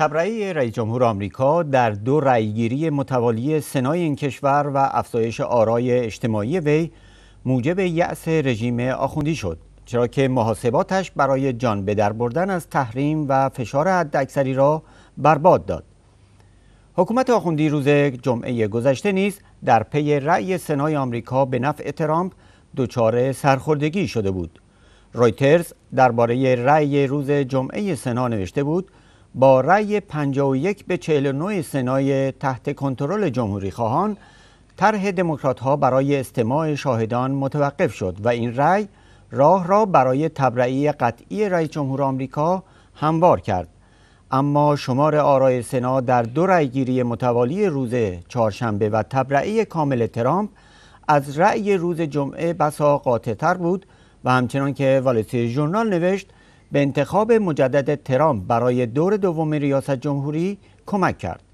تبرئه رئیس جمهور آمریکا در دو رأیگیری متوالی سنای این کشور و افزایش آرای اجتماعی وی موجب یأس رژیم آخوندی شد چرا که محاسباتش برای جان به در بردن از تحریم و فشار حداکثری را برباد داد حکومت آخوندی روز جمعه گذشته نیز در پی رأی سنای آمریکا به نفع ترامپ دچار سرخوردگی شده بود رویترز درباره رأی روز جمعه سنا نوشته بود با رأی 51 به 49 سنای تحت کنترل جمهوری خواهان طرح دموکرات برای استماع شاهدان متوقف شد و این رأی راه را برای تبرعی قطعی رئیس جمهور آمریکا هموار کرد اما شمار آرای سنا در دو گیری متوالی روز چهارشنبه و تبرعی کامل ترامپ از رأی روز جمعه بسا تر بود و همچنان که والسی ژورنال نوشت به انتخاب مجدد ترامپ برای دور دوم ریاست جمهوری کمک کرد.